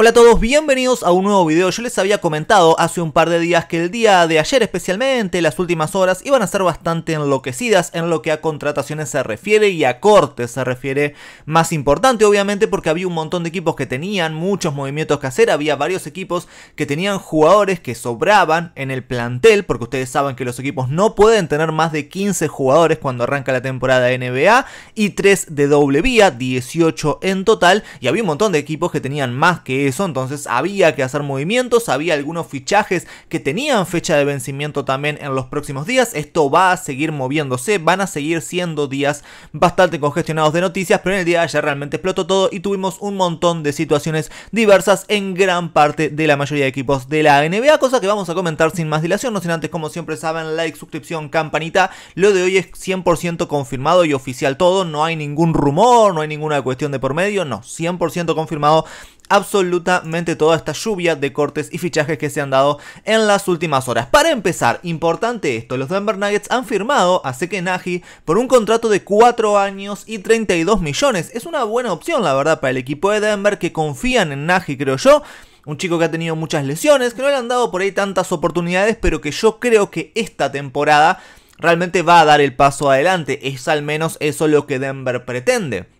Hola a todos, bienvenidos a un nuevo video. Yo les había comentado hace un par de días que el día de ayer especialmente, las últimas horas, iban a ser bastante enloquecidas en lo que a contrataciones se refiere y a cortes se refiere. Más importante obviamente porque había un montón de equipos que tenían muchos movimientos que hacer, había varios equipos que tenían jugadores que sobraban en el plantel, porque ustedes saben que los equipos no pueden tener más de 15 jugadores cuando arranca la temporada NBA y 3 de doble vía, 18 en total, y había un montón de equipos que tenían más que entonces había que hacer movimientos, había algunos fichajes que tenían fecha de vencimiento también en los próximos días, esto va a seguir moviéndose, van a seguir siendo días bastante congestionados de noticias, pero en el día de ayer realmente explotó todo y tuvimos un montón de situaciones diversas en gran parte de la mayoría de equipos de la NBA, cosa que vamos a comentar sin más dilación, no sin antes como siempre saben, like, suscripción, campanita, lo de hoy es 100% confirmado y oficial todo, no hay ningún rumor, no hay ninguna cuestión de por medio, no, 100% confirmado absolutamente toda esta lluvia de cortes y fichajes que se han dado en las últimas horas. Para empezar, importante esto, los Denver Nuggets han firmado a Seke Naji por un contrato de 4 años y 32 millones. Es una buena opción, la verdad, para el equipo de Denver que confían en Naji, creo yo. Un chico que ha tenido muchas lesiones, que no le han dado por ahí tantas oportunidades, pero que yo creo que esta temporada realmente va a dar el paso adelante. Es al menos eso lo que Denver pretende.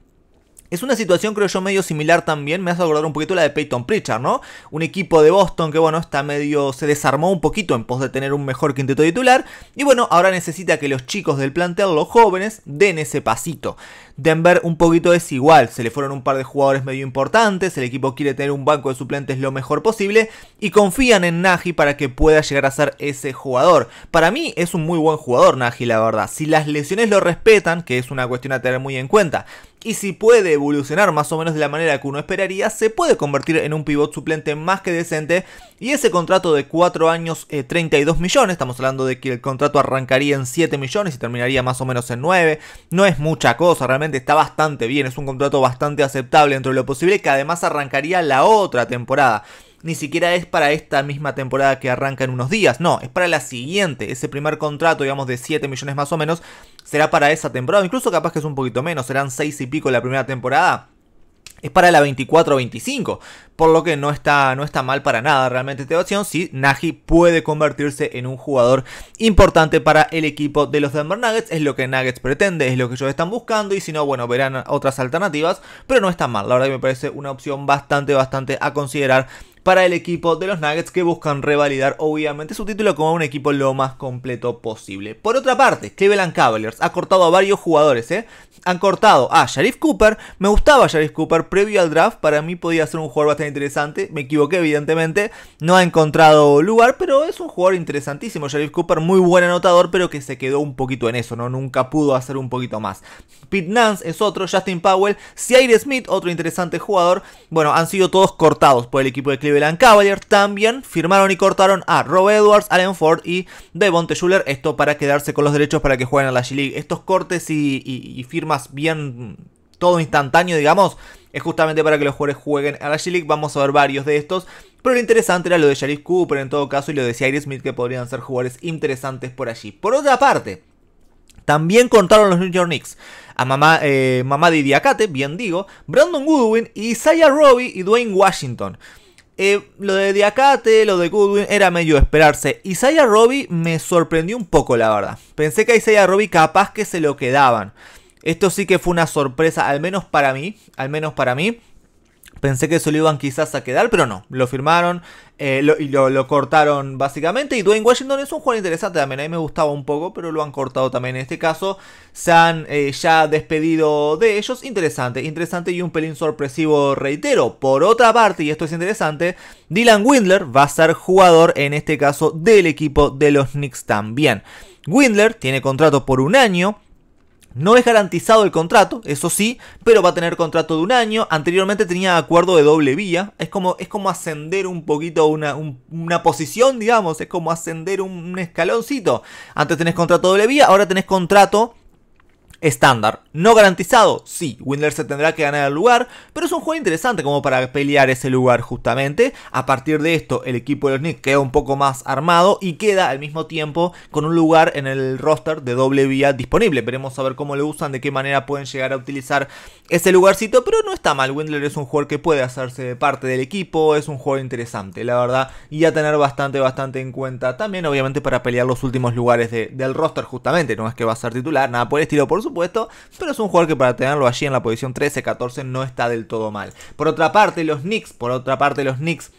Es una situación, creo yo, medio similar también. Me hace acordar un poquito la de Peyton Pritchard, ¿no? Un equipo de Boston que, bueno, está medio. se desarmó un poquito en pos de tener un mejor quinteto titular. Y bueno, ahora necesita que los chicos del plantel, los jóvenes, den ese pasito. Denver un poquito desigual, se le fueron un par de jugadores medio importantes, el equipo quiere tener un banco de suplentes lo mejor posible y confían en Nagy para que pueda llegar a ser ese jugador. Para mí es un muy buen jugador Nagy, la verdad. Si las lesiones lo respetan, que es una cuestión a tener muy en cuenta, y si puede evolucionar más o menos de la manera que uno esperaría, se puede convertir en un pivot suplente más que decente y ese contrato de 4 años, 32 eh, millones, estamos hablando de que el contrato arrancaría en 7 millones y terminaría más o menos en 9, no es mucha cosa, realmente está bastante bien, es un contrato bastante aceptable dentro de lo posible que además arrancaría la otra temporada ni siquiera es para esta misma temporada que arranca en unos días, no, es para la siguiente, ese primer contrato, digamos, de 7 millones más o menos, será para esa temporada, incluso capaz que es un poquito menos, serán 6 y pico la primera temporada es para la 24-25, por lo que no está, no está mal para nada realmente esta opción. si Nagi puede convertirse en un jugador importante para el equipo de los Denver Nuggets, es lo que Nuggets pretende, es lo que ellos están buscando, y si no, bueno, verán otras alternativas, pero no está mal, la verdad que me parece una opción bastante, bastante a considerar para el equipo de los Nuggets que buscan revalidar obviamente su título como un equipo lo más completo posible. Por otra parte, Cleveland Cavaliers ha cortado a varios jugadores, ¿eh? Han cortado a Sharif Cooper, me gustaba Sharif Cooper previo al draft, para mí podía ser un jugador bastante interesante, me equivoqué evidentemente, no ha encontrado lugar, pero es un jugador interesantísimo, Sharif Cooper muy buen anotador, pero que se quedó un poquito en eso, ¿no? Nunca pudo hacer un poquito más. Pete Nance es otro, Justin Powell, Cyrus Smith, otro interesante jugador, bueno, han sido todos cortados por el equipo de Cleveland también firmaron y cortaron a Rob Edwards, Allen Ford y Devonte Schuller. Esto para quedarse con los derechos para que jueguen a la G-League. Estos cortes y, firmas bien todo instantáneo, digamos, es justamente para que los jugadores jueguen a la G-League. Vamos a ver varios de estos. Pero lo interesante era lo de Jarvis Cooper en todo caso y lo de Cyrus Smith, que podrían ser jugadores interesantes por allí. Por otra parte, también contaron los New York Knicks a mamá, eh, mamá de bien digo, Brandon Goodwin, Isaiah Robbie y Dwayne Washington. Eh, lo de Diacate, lo de Goodwin, era medio esperarse. Isaiah Robbie me sorprendió un poco, la verdad. Pensé que a Isaiah Robbie capaz que se lo quedaban. Esto sí que fue una sorpresa, al menos para mí. Al menos para mí. Pensé que se lo iban quizás a quedar, pero no. Lo firmaron eh, y lo, cortaron básicamente. Y Dwayne Washington es un jugador interesante también. A mí me gustaba un poco, pero lo han cortado también. En este caso, se han eh, ya despedido de ellos. Interesante, interesante y un pelín sorpresivo, reitero. Por otra parte, y esto es interesante, Dylan Windler va a ser jugador, en este caso, del equipo de los Knicks también. Windler tiene contrato por un año no es garantizado el contrato, eso sí, pero va a tener contrato de un año. Anteriormente tenía acuerdo de doble vía. Es como, es como ascender un poquito una, una posición, digamos. Es como ascender un, un, escaloncito. Antes tenés contrato de doble vía, ahora tenés contrato estándar. No garantizado, sí, Windler se tendrá que ganar el lugar, pero es un juego interesante como para pelear ese lugar justamente. A partir de esto, el equipo de los Knicks queda un poco más armado y queda al mismo tiempo con un lugar en el roster de doble vía disponible. Veremos a ver cómo lo usan, de qué manera pueden llegar a utilizar ese lugarcito, pero no está mal. Windler es un jugador que puede hacerse parte del equipo, es un juego interesante, la verdad, y a tener bastante, bastante en cuenta también, obviamente, para pelear los últimos lugares del roster justamente. No es que va a ser titular, nada por el estilo, por su supuesto, pero es un jugador que para tenerlo allí en la posición 13-14 no está del todo mal. Por otra parte, los Knicks, por otra parte, los Knicks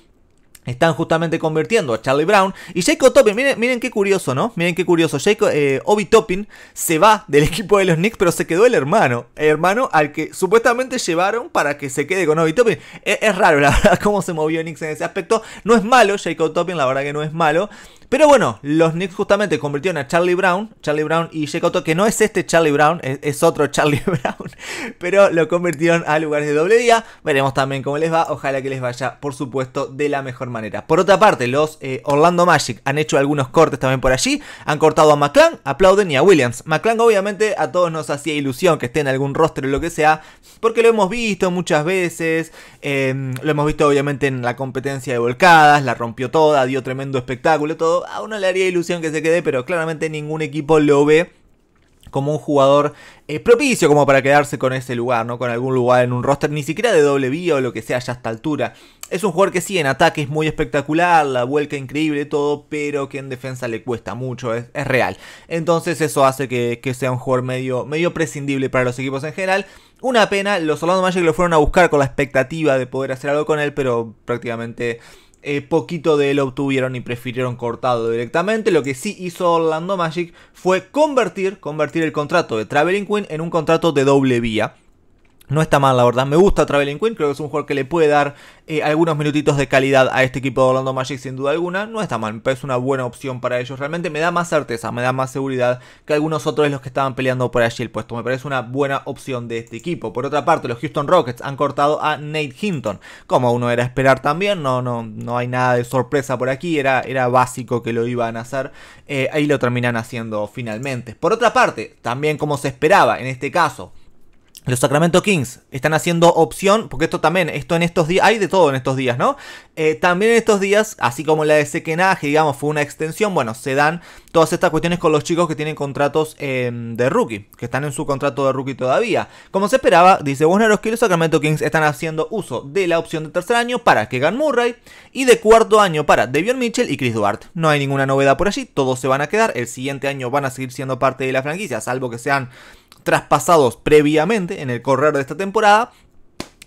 están justamente convirtiendo a Charlie Brown y Jacob Topin. miren, miren qué curioso, ¿no? Miren qué curioso, Jacob, eh, Obi Toppin se va del equipo de los Knicks, pero se quedó el hermano, el hermano al que supuestamente llevaron para que se quede con Obi Toppin. E, es, raro, la verdad, cómo se movió Knicks en ese aspecto. No es malo, Jacob Topin, la verdad que no es malo, pero bueno, los Knicks justamente convirtieron a Charlie Brown, Charlie Brown y Jake que no es este Charlie Brown, es, otro Charlie Brown, pero lo convirtieron a lugares de doble día. Veremos también cómo les va, ojalá que les vaya, por supuesto, de la mejor manera. Por otra parte, los eh, Orlando Magic han hecho algunos cortes también por allí, han cortado a McClan, aplauden y a Williams. McClan obviamente a todos nos hacía ilusión que esté en algún rostro o lo que sea, porque lo hemos visto muchas veces, eh, lo hemos visto obviamente en la competencia de volcadas, la rompió toda, dio tremendo espectáculo, todo a uno le haría ilusión que se quede, pero claramente ningún equipo lo ve como un jugador eh, propicio como para quedarse con ese lugar, ¿no? Con algún lugar en un roster, ni siquiera de doble vía o lo que sea ya a esta altura. Es un jugador que sí, en ataque es muy espectacular, la vuelca increíble, todo, pero que en defensa le cuesta mucho, es, real. Entonces eso hace que, sea un jugador medio, medio prescindible para los equipos en general. Una pena, los Orlando Magic lo fueron a buscar con la expectativa de poder hacer algo con él, pero prácticamente eh, poquito de él obtuvieron y prefirieron cortado directamente. Lo que sí hizo Orlando Magic fue convertir, convertir el contrato de Traveling Queen en un contrato de doble vía. No está mal, la verdad. Me gusta Traveling Queen. Creo que es un jugador que le puede dar eh, algunos minutitos de calidad a este equipo de Orlando Magic, sin duda alguna. No está mal. Me parece una buena opción para ellos. Realmente me da más certeza, me da más seguridad que algunos otros de los que estaban peleando por allí el puesto. Me parece una buena opción de este equipo. Por otra parte, los Houston Rockets han cortado a Nate Hinton. Como uno era esperar también, no, no, no hay nada de sorpresa por aquí. Era, era básico que lo iban a hacer. Eh, ahí lo terminan haciendo finalmente. Por otra parte, también como se esperaba, en este caso los Sacramento Kings están haciendo opción, porque esto también, esto en estos días, hay de todo en estos días, ¿no? Eh, también en estos días, así como la de Sequenaje, digamos, fue una extensión, bueno, se dan todas estas cuestiones con los chicos que tienen contratos em, de rookie, que están en su contrato de rookie todavía. Como se esperaba, dice bueno que los Sacramento Kings están haciendo uso de la opción de tercer año para Kegan Murray y de cuarto año para Devion Mitchell y Chris Duarte. No hay ninguna novedad por allí, todos se van a quedar, el siguiente año van a seguir siendo parte de la franquicia, salvo que sean traspasados previamente en el correr de esta temporada.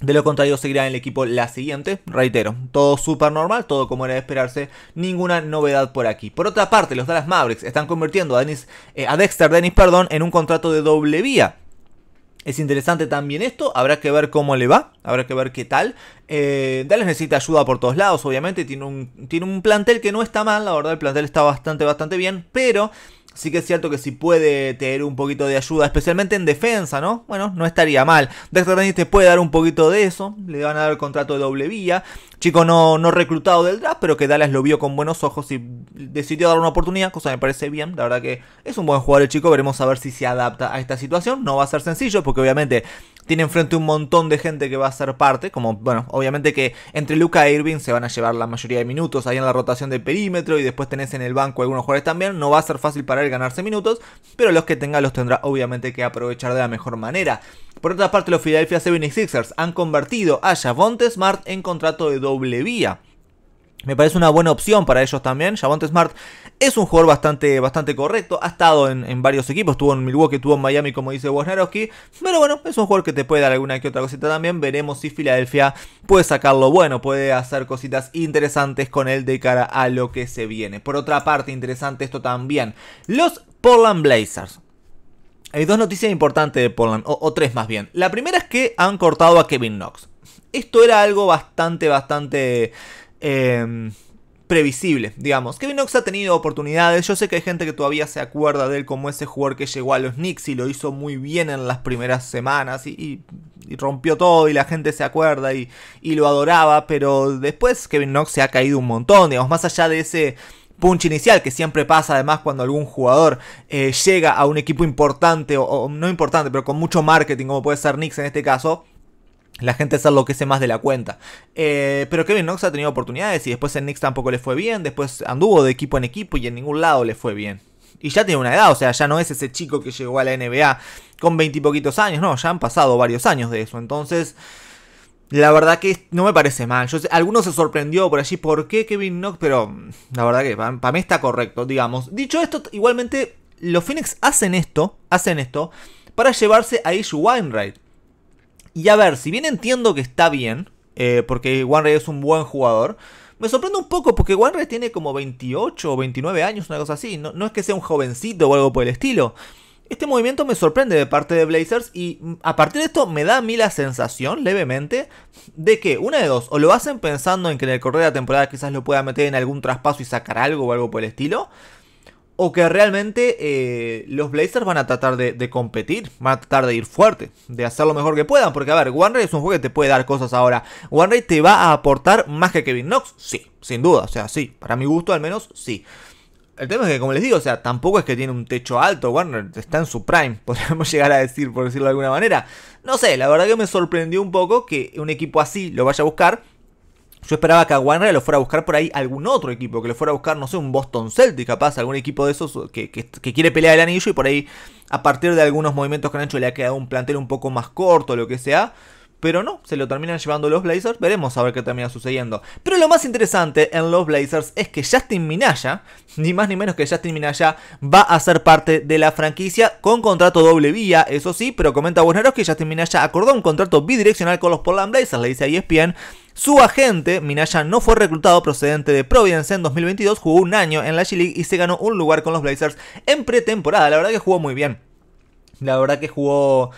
De lo contrario, seguirá en el equipo la siguiente. Reitero, todo súper normal, todo como era de esperarse, ninguna novedad por aquí. Por otra parte, los Dallas Mavericks están convirtiendo a, Dennis, eh, a Dexter Dennis perdón, en un contrato de doble vía. Es interesante también esto, habrá que ver cómo le va, habrá que ver qué tal. Eh, Dallas necesita ayuda por todos lados, obviamente, tiene un, tiene un plantel que no está mal, la verdad el plantel está bastante, bastante bien, pero sí que es cierto que si puede tener un poquito de ayuda, especialmente en defensa, ¿no? Bueno, no estaría mal. Dexter Dennis te puede dar un poquito de eso, le van a dar el contrato de doble vía, chico no, no reclutado del draft, pero que Dallas lo vio con buenos ojos y decidió dar una oportunidad, cosa que me parece bien. La verdad que es un buen jugador el chico, veremos a ver si se adapta a esta situación. No va a ser sencillo, porque obviamente tiene enfrente un montón de gente que va a ser parte, como, bueno, obviamente que entre Luca e Irving se van a llevar la mayoría de minutos ahí en la rotación de perímetro y después tenés en el banco algunos jugadores también, no va a ser fácil para él ganarse minutos, pero los que tenga los tendrá obviamente que aprovechar de la mejor manera. Por otra parte, los Philadelphia 76ers han convertido a Javonte Smart en contrato de doble vía. Me parece una buena opción para ellos también. Javonte Smart es un jugador bastante, bastante correcto. Ha estado en, varios equipos. Estuvo en Milwaukee, estuvo en Miami, como dice Wojnarowski. Pero bueno, es un jugador que te puede dar alguna que otra cosita también. Veremos si Filadelfia puede sacarlo bueno. Puede hacer cositas interesantes con él de cara a lo que se viene. Por otra parte, interesante esto también. Los Portland Blazers hay dos noticias importantes de Portland, o, tres más bien. La primera es que han cortado a Kevin Knox. Esto era algo bastante, bastante em, previsible, digamos. Kevin Knox ha tenido oportunidades. Yo sé que hay gente que todavía se acuerda de él como ese jugador que llegó a los Knicks y lo hizo muy bien en las primeras semanas y, rompió todo y la gente se acuerda y, y lo adoraba. Pero después Kevin Knox se ha caído un montón, digamos, más allá de ese punch inicial, que siempre pasa además cuando algún jugador eh, llega a un equipo importante, o, no importante, pero con mucho marketing, como puede ser Knicks en este caso. La gente se enloquece más de la cuenta. Eh, pero Kevin Knox ha tenido oportunidades y después en Knicks tampoco le fue bien. Después anduvo de equipo en equipo y en ningún lado le fue bien. Y ya tiene una edad, o sea, ya no es ese chico que llegó a la NBA con veintipoquitos años. No, ya han pasado varios años de eso. Entonces, la verdad que no me parece mal. Yo algunos se sorprendió por allí, ¿por qué Kevin Knox? Pero mm, la verdad que para, mí está correcto, digamos. Dicho esto, igualmente los Phoenix hacen esto, hacen esto, para llevarse a Ish Wainwright. Y a ver, si bien entiendo que está bien, eh, porque Wainwright es un buen jugador, me sorprende un poco porque Wainwright tiene como 28 o 29 años, una cosa así. No, no es que sea un jovencito o algo por el estilo. Este movimiento me sorprende de parte de Blazers y mm, a partir de esto me da a mí la sensación, levemente, de que una de dos, o lo hacen pensando en que en el correr de la temporada quizás lo pueda meter en algún traspaso y sacar algo o algo por el estilo, o que realmente eh, los Blazers van a tratar de, competir, van a tratar de ir fuerte, de hacer lo mejor que puedan, porque a ver, OneRay es un juego que te puede dar cosas ahora. OneRay te va a aportar más que Kevin Knox, sí, sin duda, o sea, sí, para mi gusto al menos sí el tema es que, como les digo, o sea, tampoco es que tiene un techo alto, Warner está en su prime, podríamos llegar a decir, por decirlo de alguna manera. No sé, la verdad que me sorprendió un poco que un equipo así lo vaya a buscar. Yo esperaba que a Warner lo fuera a buscar por ahí algún otro equipo, que lo fuera a buscar, no sé, un Boston Celtic, capaz, algún equipo de esos que, que, quiere pelear el anillo y por ahí, a partir de algunos movimientos que han hecho, le ha quedado un plantel un poco más corto, lo que sea. Pero no, se lo terminan llevando los Blazers. Veremos a ver qué termina sucediendo. Pero lo más interesante en los Blazers es que Justin Minaya, ni más ni menos que Justin Minaya, va a ser parte de la franquicia con contrato doble vía, eso sí. Pero comenta Buenaros que Justin Minaya acordó un contrato bidireccional con los Portland Blazers, le dice a ESPN. Su agente, Minaya, no fue reclutado procedente de Providence en 2022, jugó un año en la G-League y se ganó un lugar con los Blazers en pretemporada. La verdad que jugó muy bien. La verdad que jugó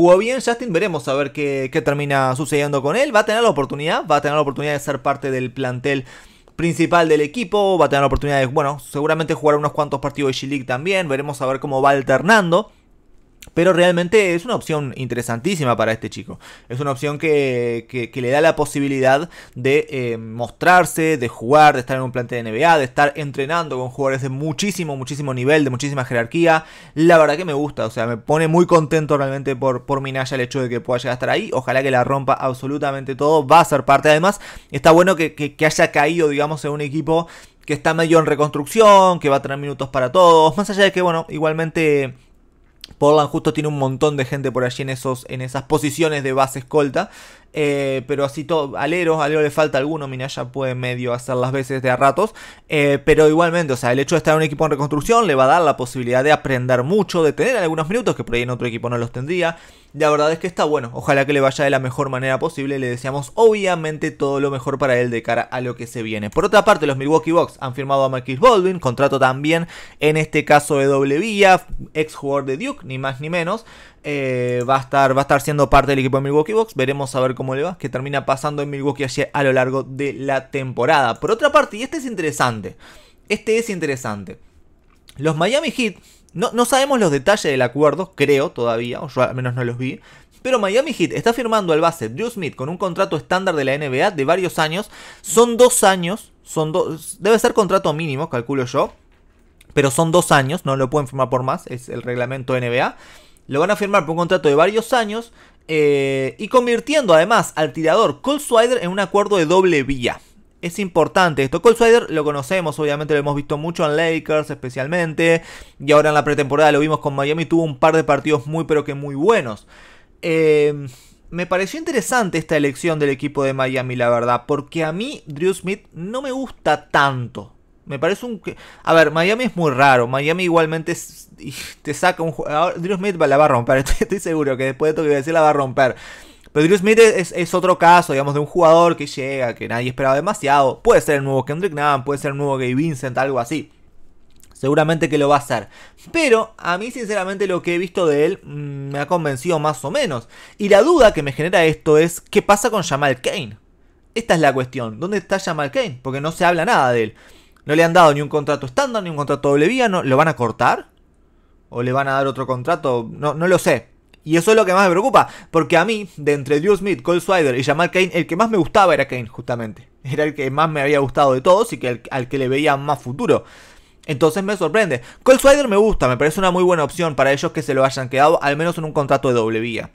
jugó bien Justin, veremos a ver qué, qué termina sucediendo con él. Va a tener la oportunidad, va a tener la oportunidad de ser parte del plantel principal del equipo, va a tener la oportunidad de, bueno, seguramente jugar unos cuantos partidos de G-League también, veremos a ver cómo va alternando. Pero realmente es una opción interesantísima para este chico. Es una opción que, que, le da la posibilidad de eh, mostrarse, de jugar, de estar en un plantel de NBA, de estar entrenando con jugadores de muchísimo, muchísimo nivel, de muchísima jerarquía. La verdad que me gusta, o sea, me pone muy contento realmente por, por Minaya el hecho de que pueda llegar a estar ahí. Ojalá que la rompa absolutamente todo. Va a ser parte, además, está bueno que, que haya caído, digamos, en un equipo que está medio en reconstrucción, que va a tener minutos para todos. Más allá de que, bueno, igualmente Portland justo tiene un montón de gente por allí en, esos, en esas posiciones de base escolta. Eh, pero así todo, Alero, Alero le falta alguno, Minaya puede medio hacer las veces de a ratos, eh, pero igualmente, o sea, el hecho de estar en un equipo en reconstrucción le va a dar la posibilidad de aprender mucho, de tener algunos minutos que por ahí en otro equipo no los tendría. La verdad es que está bueno, ojalá que le vaya de la mejor manera posible, le deseamos obviamente todo lo mejor para él de cara a lo que se viene. Por otra parte, los Milwaukee Bucks han firmado a Marquis Baldwin, contrato también en este caso de doble vía, ex jugador de Duke, ni más ni menos. Eh, va, a estar, va a estar siendo parte del equipo de Milwaukee Box. Veremos a ver cómo le va, que termina pasando en Milwaukee a lo largo de la temporada. Por otra parte, y este es interesante, este es interesante. Los Miami Heat, no, sabemos los detalles del acuerdo, creo todavía, o yo al menos no los vi, pero Miami Heat está firmando al base Drew Smith con un contrato estándar de la NBA de varios años. Son dos años, son debe ser contrato mínimo, calculo yo. Pero son dos años, no lo pueden firmar por más, es el reglamento NBA. Lo van a firmar por un contrato de varios años eh, y convirtiendo además al tirador Cole Swider en un acuerdo de doble vía. Es importante esto. Cole Swider lo conocemos, obviamente lo hemos visto mucho en Lakers especialmente. Y ahora en la pretemporada lo vimos con Miami. Tuvo un par de partidos muy pero que muy buenos. Eh, me pareció interesante esta elección del equipo de Miami, la verdad. Porque a mí Drew Smith no me gusta tanto. Me parece un... A ver, Miami es muy raro. Miami igualmente te saca un jugador... Drew Smith la va a romper. Estoy, seguro que después de esto que voy a decir la va a romper. Pero Drew Smith es, otro caso, digamos, de un jugador que llega, que nadie esperaba demasiado. Puede ser el nuevo Kendrick Nam, puede ser el nuevo Gay Vincent, algo así. Seguramente que lo va a hacer. Pero a mí sinceramente lo que he visto de él mm, me ha convencido más o menos. Y la duda que me genera esto es, ¿qué pasa con Jamal Kane? Esta es la cuestión. ¿Dónde está Jamal Kane? Porque no se habla nada de él. No le han dado ni un contrato estándar, ni un contrato doble vía, no, ¿lo van a cortar? ¿O le van a dar otro contrato? No, no lo sé. Y eso es lo que más me preocupa, porque a mí, de entre Drew Smith, Cole Swider y Jamal Kane, el que más me gustaba era Kane, justamente. Era el que más me había gustado de todos y que al que le veía más futuro. Entonces me sorprende. Cole Swider me gusta, me parece una muy buena opción para ellos que se lo hayan quedado, al menos en un contrato de doble vía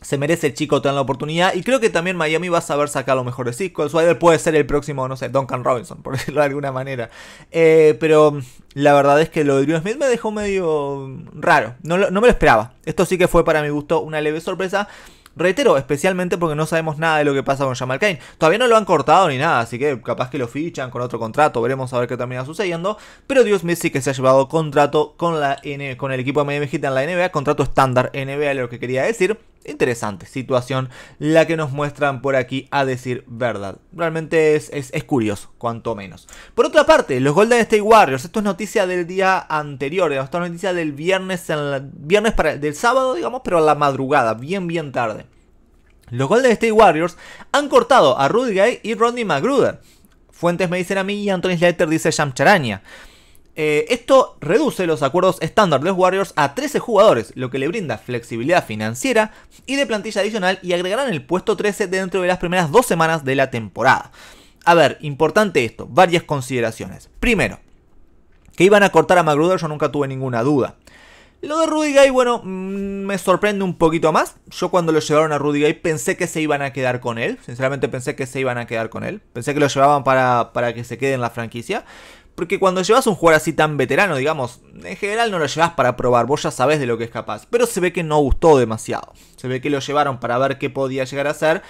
se merece el chico tener la oportunidad. Y creo que también Miami va a saber sacar lo mejor de sí. Swider puede ser el próximo, no sé, Duncan Robinson, por decirlo de alguna manera. Eh, pero mm, la verdad es que lo de Drew Smith me dejó medio mm, raro. No, me lo esperaba. Esto sí que fue para mi gusto una leve sorpresa. Reitero, especialmente porque no sabemos nada de lo que pasa con Jamal Kane. Todavía no lo han cortado ni nada, así que capaz que lo fichan con otro contrato. Veremos a ver qué termina sucediendo. Pero Dios Smith sí que se ha llevado contrato con, la con el equipo de Miami Heat en la NBA. Contrato estándar NBA, lo que quería decir interesante situación la que nos muestran por aquí a decir verdad. Realmente es, curioso, cuanto menos. Por otra parte, los Golden State Warriors, esto es noticia del día anterior, eh, esto es noticia del viernes, viernes para, del sábado, digamos, pero a la madrugada, bien, bien tarde. Los Golden State Warriors han cortado a Rudy Gay y Rodney Magruder. Fuentes me dicen a mí y Anthony Slater dice Sham Charaña. Eh, esto reduce los acuerdos estándar de los Warriors a 13 jugadores, lo que le brinda flexibilidad financiera y de plantilla adicional y agregarán el puesto 13 dentro de las primeras dos semanas de la temporada. A ver, importante esto, varias consideraciones. Primero, que iban a cortar a Magruder yo nunca tuve ninguna duda. Lo de Rudy Gay, bueno, mm, me sorprende un poquito más. Yo cuando lo llevaron a Rudy Gay pensé que se iban a quedar con él. Sinceramente pensé que se iban a quedar con él. Pensé que lo llevaban para, para que se quede en la franquicia. Porque cuando llevas un jugador así tan veterano, digamos, en general no lo llevas para probar, vos ya sabes de lo que es capaz. Pero se ve que no gustó demasiado. Se ve que lo llevaron para ver qué podía llegar a hacer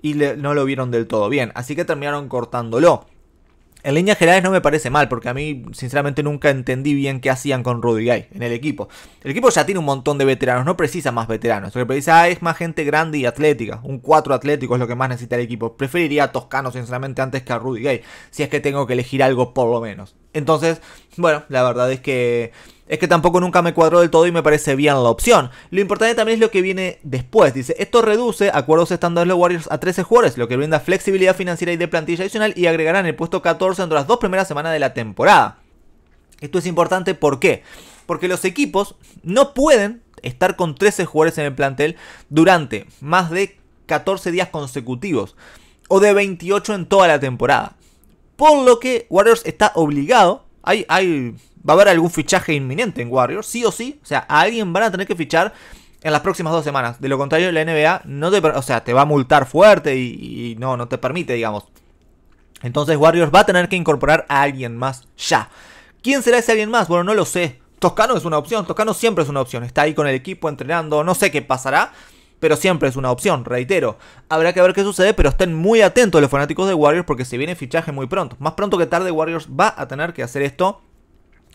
y no lo vieron del todo bien. Así que terminaron cortándolo en líneas generales no me parece mal, porque a mí sinceramente nunca entendí bien qué hacían con Rudy Gay en el equipo. El equipo ya tiene un montón de veteranos, no precisa más veteranos. Lo que precisa es más gente grande y atlética. Un 4 atlético es lo que más necesita el equipo. Preferiría a Toscano sinceramente antes que a Rudy Gay, si es que tengo que elegir algo por lo menos. Entonces, bueno, la verdad es que es que tampoco nunca me cuadró del todo y me parece bien la opción. Lo importante también es lo que viene después. Dice, esto reduce acuerdos estándares de los Warriors a 13 jugadores, lo que brinda flexibilidad financiera y de plantilla adicional y agregarán el puesto 14 entre las dos primeras semanas de la temporada. Esto es importante ¿por qué? Porque los equipos no pueden estar con 13 jugadores en el plantel durante más de 14 días consecutivos o de 28 en toda la temporada. Por lo que Warriors está obligado, hay, hay va a haber algún fichaje inminente en Warriors, sí o sí. O sea, a alguien van a tener que fichar en las próximas dos semanas. De lo contrario, la NBA no te, o sea, te va a multar fuerte y, no, no te permite, digamos. Entonces Warriors va a tener que incorporar a alguien más ya. ¿Quién será ese alguien más? Bueno, no lo sé. Toscano es una opción, Toscano siempre es una opción. Está ahí con el equipo entrenando, no sé qué pasará, pero siempre es una opción, reitero. Habrá que ver qué sucede, pero estén muy atentos los fanáticos de Warriors porque se viene fichaje muy pronto. Más pronto que tarde Warriors va a tener que hacer esto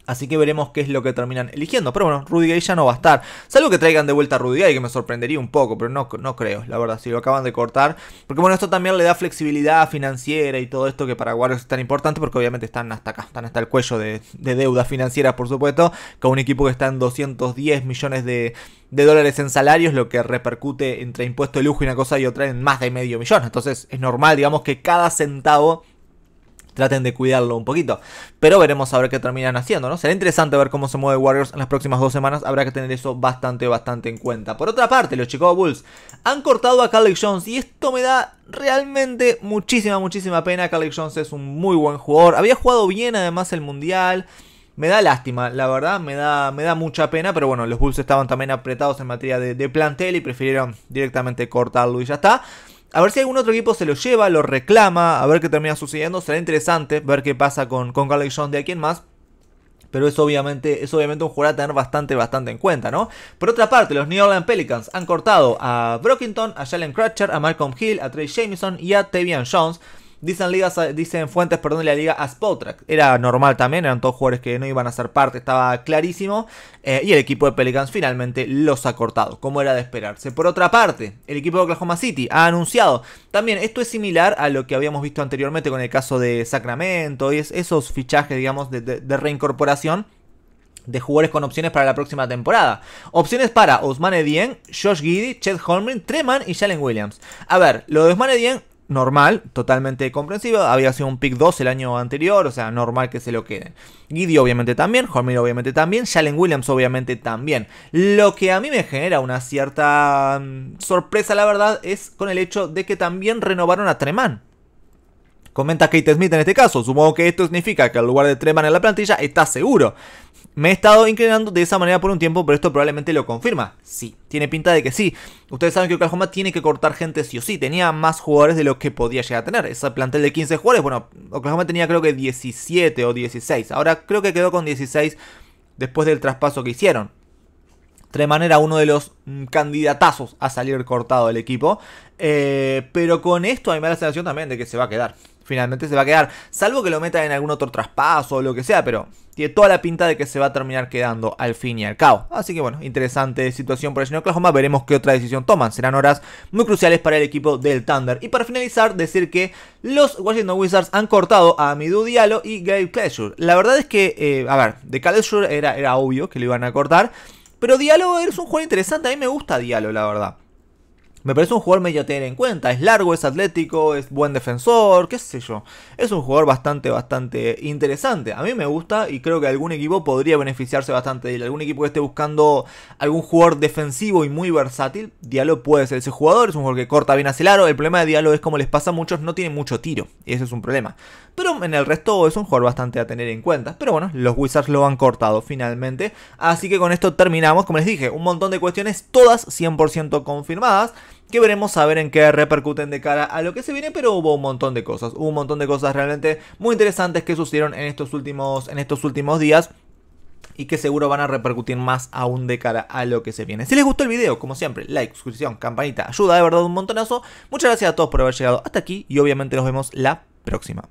Así que veremos qué es lo que terminan eligiendo. Pero bueno, Rudy Gay ya no va a estar. Salvo que traigan de vuelta a Rudy Gay, que me sorprendería un poco, pero no, no creo, la verdad, si lo acaban de cortar. Porque bueno, esto también le da flexibilidad financiera y todo esto que para Warriors es tan importante, porque obviamente están hasta acá, están hasta el cuello de, deudas financieras, por supuesto, con un equipo que está en 210 millones de, de dólares en salarios, lo que repercute entre impuesto de lujo y una cosa y otra en más de medio millón. Entonces es normal, digamos, que cada centavo traten de cuidarlo un poquito. Pero veremos a ver qué terminan haciendo, ¿no? Será interesante ver cómo se mueve Warriors en las próximas dos semanas. Habrá que tener eso bastante, bastante en cuenta. Por otra parte, los Chicago Bulls han cortado a Caleb Jones y esto me da realmente muchísima, muchísima pena. Caleb Jones es un muy buen jugador. Había jugado bien además el Mundial. Me da lástima, la verdad, me da, me da mucha pena, pero bueno, los Bulls estaban también apretados en materia de plantel y prefirieron directamente cortarlo y ya está. A ver si algún otro equipo se lo lleva, lo reclama, a ver qué termina sucediendo. Será interesante ver qué pasa con, con Carly Jones de aquí en más. Pero es obviamente, es obviamente un jugador a tener bastante, bastante en cuenta, ¿no? Por otra parte, los New Orleans Pelicans han cortado a Brockington, a Jalen Crutcher, a Malcolm Hill, a Trey Jamison y a Tevian Jones. Dicen, fuentes, perdón, de la liga Spotrack Era normal también, eran todos jugadores que no iban a ser parte, estaba clarísimo. Eh, y el equipo de Pelicans finalmente los ha cortado, como era de esperarse. Por otra parte, el equipo de Oklahoma City ha anunciado. También esto es similar a lo que habíamos visto anteriormente con el caso de Sacramento y esos fichajes, digamos, de, reincorporación de jugadores con opciones para la próxima temporada. Opciones para Osman Edien, Josh Giddy, Chet Holmgren, Treman y Jalen Williams. A ver, lo de Osman Edien normal, totalmente comprensivo. Había sido un pick 2 el año anterior, o sea, normal que se lo queden. Giddy obviamente también, Jormir obviamente también, Jalen Williams obviamente también. Lo que a mí me genera una cierta mm, sorpresa, la verdad, es con el hecho de que también renovaron a Treman. Comenta Kate Smith en este caso, supongo que esto significa que al lugar de Treman en la plantilla está seguro. Me he estado inclinando de esa manera por un tiempo, pero esto probablemente lo confirma. Sí, tiene pinta de que sí. Ustedes saben que Oklahoma tiene que cortar gente sí o sí. Tenía más jugadores de los que podía llegar a tener. Ese plantel de 15 jugadores, bueno, Oklahoma tenía creo que 17 o 16. Ahora creo que quedó con 16 después del traspaso que hicieron. Treman era uno de los mm, candidatazos a salir cortado del equipo. Eh, pero con esto a mí me da la sensación también de que se va a quedar finalmente se va a quedar. Salvo que lo meta en algún otro traspaso o lo que sea, pero tiene toda la pinta de que se va a terminar quedando al fin y al cabo. Así que bueno, interesante situación por el Señor Oklahoma. Veremos qué otra decisión toman. Serán horas muy cruciales para el equipo del Thunder. Y para finalizar, decir que los Washington Wizards han cortado a Midu Diallo y Gabe Clesure. La verdad es que, eh, a ver, de Clesure era, era obvio que lo iban a cortar. Pero Diallo es un juego interesante, a mí me gusta Diallo, la verdad. Me parece un jugador medio a tener en cuenta. Es largo, es atlético, es buen defensor, qué sé yo. Es un jugador bastante, bastante interesante. A mí me gusta y creo que algún equipo podría beneficiarse bastante de él. Algún equipo que esté buscando algún jugador defensivo y muy versátil, Diallo puede ser ese jugador. Es un jugador que corta bien hacia el aro. El problema de Diallo es como les pasa a muchos, no tiene mucho tiro. Y ese es un problema. Pero en el resto es un jugador bastante a tener en cuenta. Pero bueno, los Wizards lo han cortado finalmente. Así que con esto terminamos. Como les dije, un montón de cuestiones, todas 100% confirmadas que veremos a ver en qué repercuten de cara a lo que se viene, pero hubo un montón de cosas, hubo un montón de cosas realmente muy interesantes que sucedieron en estos últimos, en estos últimos días y que seguro van a repercutir más aún de cara a lo que se viene. Si les gustó el video, como siempre, like, suscripción, campanita, ayuda de verdad un montonazo. Muchas gracias a todos por haber llegado hasta aquí y obviamente nos vemos la próxima.